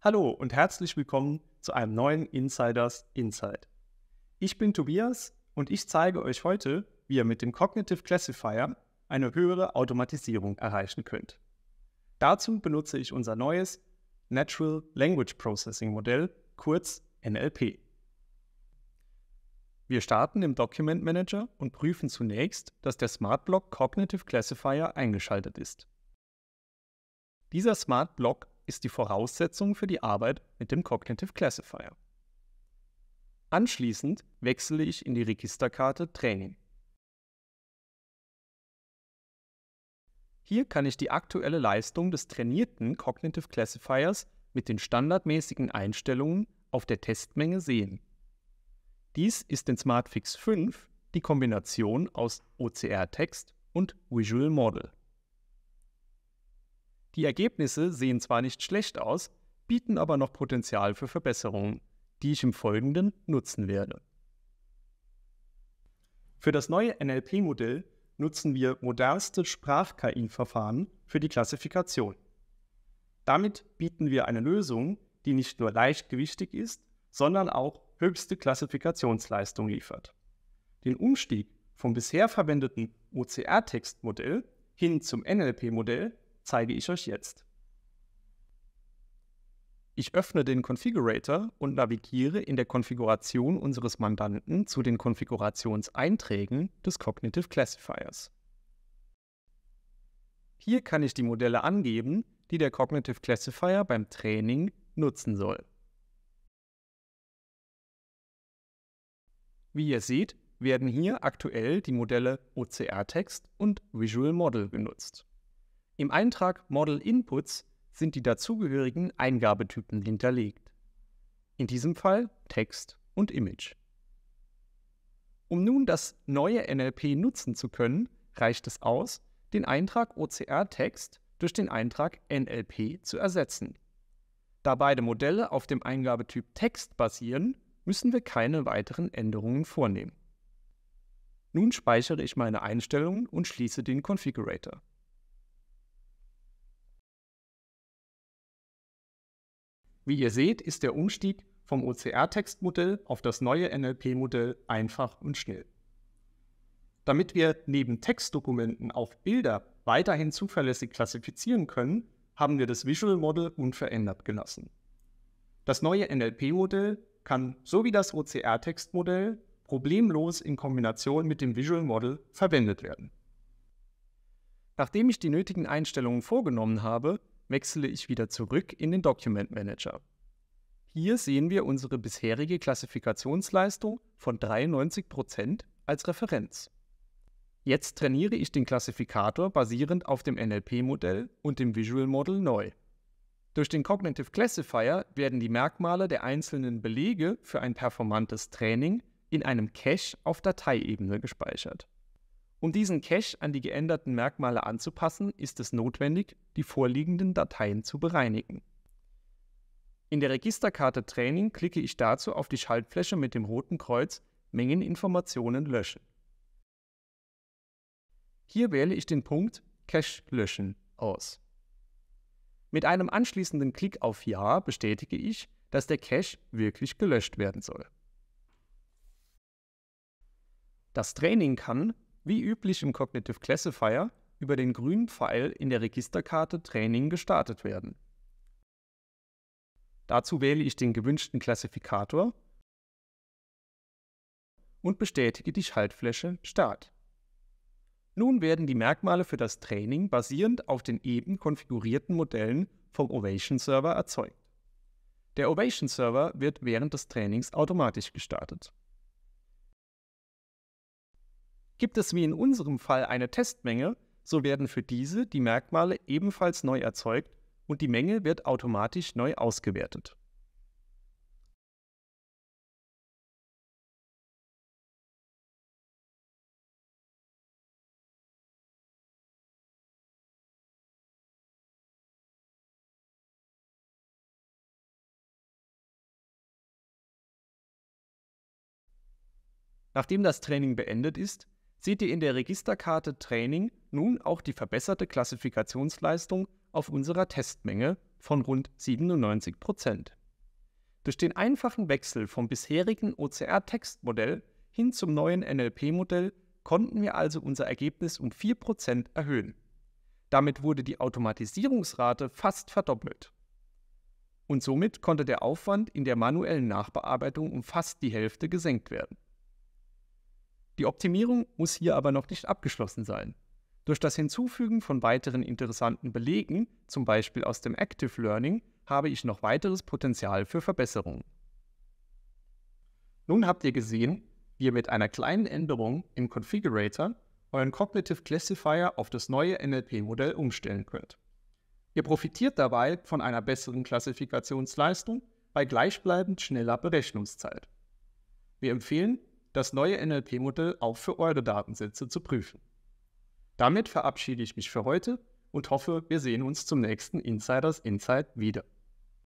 Hallo und herzlich willkommen zu einem neuen Insiders Insight. Ich bin Tobias und ich zeige euch heute, wie ihr mit dem Cognitive Classifier eine höhere Automatisierung erreichen könnt. Dazu benutze ich unser neues Natural Language Processing Modell, kurz NLP. Wir starten im Document Manager und prüfen zunächst, dass der Smart Block Cognitive Classifier eingeschaltet ist. Dieser Smart Block ist die Voraussetzung für die Arbeit mit dem Cognitive Classifier. Anschließend wechsle ich in die Registerkarte Training. Hier kann ich die aktuelle Leistung des trainierten Cognitive Classifiers mit den standardmäßigen Einstellungen auf der Testmenge sehen. Dies ist in SmartFix 5 die Kombination aus OCR-Text und Visual Model. Die Ergebnisse sehen zwar nicht schlecht aus, bieten aber noch Potenzial für Verbesserungen, die ich im Folgenden nutzen werde. Für das neue NLP-Modell nutzen wir modernste Sprach-KI-Verfahren für die Klassifikation. Damit bieten wir eine Lösung, die nicht nur leichtgewichtig ist, sondern auch höchste Klassifikationsleistung liefert. Den Umstieg vom bisher verwendeten OCR-Textmodell hin zum NLP-Modell zeige ich euch jetzt. Ich öffne den Configurator und navigiere in der Konfiguration unseres Mandanten zu den Konfigurationseinträgen des Cognitive Classifiers. Hier kann ich die Modelle angeben, die der Cognitive Classifier beim Training nutzen soll. Wie ihr seht, werden hier aktuell die Modelle OCR-Text und Visual Model genutzt. Im Eintrag Model Inputs sind die dazugehörigen Eingabetypen hinterlegt. In diesem Fall Text und Image. Um nun das neue NLP nutzen zu können, reicht es aus, den Eintrag OCR Text durch den Eintrag NLP zu ersetzen. Da beide Modelle auf dem Eingabetyp Text basieren, müssen wir keine weiteren Änderungen vornehmen. Nun speichere ich meine Einstellungen und schließe den Configurator. Wie ihr seht, ist der Umstieg vom OCR-Textmodell auf das neue NLP-Modell einfach und schnell. Damit wir neben Textdokumenten auch Bilder weiterhin zuverlässig klassifizieren können, haben wir das Visual Model unverändert gelassen. Das neue NLP-Modell kann, so wie das OCR-Textmodell, problemlos in Kombination mit dem Visual Model verwendet werden. Nachdem ich die nötigen Einstellungen vorgenommen habe, wechsle ich wieder zurück in den Document Manager. Hier sehen wir unsere bisherige Klassifikationsleistung von 93% als Referenz. Jetzt trainiere ich den Klassifikator basierend auf dem NLP-Modell und dem Visual Model neu. Durch den Cognitive Classifier werden die Merkmale der einzelnen Belege für ein performantes Training in einem Cache auf Dateiebene gespeichert. Um diesen Cache an die geänderten Merkmale anzupassen, ist es notwendig, die vorliegenden Dateien zu bereinigen. In der Registerkarte Training klicke ich dazu auf die Schaltfläche mit dem roten Kreuz Mengeninformationen löschen. Hier wähle ich den Punkt Cache löschen aus. Mit einem anschließenden Klick auf Ja bestätige ich, dass der Cache wirklich gelöscht werden soll. Das Training kann wie üblich im Cognitive Classifier über den grünen Pfeil in der Registerkarte Training gestartet werden. Dazu wähle ich den gewünschten Klassifikator und bestätige die Schaltfläche Start. Nun werden die Merkmale für das Training basierend auf den eben konfigurierten Modellen vom Ovation Server erzeugt. Der Ovation Server wird während des Trainings automatisch gestartet. Gibt es wie in unserem Fall eine Testmenge, so werden für diese die Merkmale ebenfalls neu erzeugt und die Menge wird automatisch neu ausgewertet. Nachdem das Training beendet ist, seht ihr in der Registerkarte Training nun auch die verbesserte Klassifikationsleistung auf unserer Testmenge von rund 97 Prozent. Durch den einfachen Wechsel vom bisherigen OCR-Textmodell hin zum neuen NLP-Modell konnten wir also unser Ergebnis um 4 Prozent erhöhen. Damit wurde die Automatisierungsrate fast verdoppelt. Und somit konnte der Aufwand in der manuellen Nachbearbeitung um fast die Hälfte gesenkt werden. Die Optimierung muss hier aber noch nicht abgeschlossen sein. Durch das Hinzufügen von weiteren interessanten Belegen, zum Beispiel aus dem Active Learning, habe ich noch weiteres Potenzial für Verbesserungen. Nun habt ihr gesehen, wie ihr mit einer kleinen Änderung im Configurator euren Cognitive Classifier auf das neue NLP-Modell umstellen könnt. Ihr profitiert dabei von einer besseren Klassifikationsleistung bei gleichbleibend schneller Berechnungszeit. Wir empfehlen, das neue NLP-Modell auch für eure Datensätze zu prüfen. Damit verabschiede ich mich für heute und hoffe, wir sehen uns zum nächsten Insiders Insight wieder.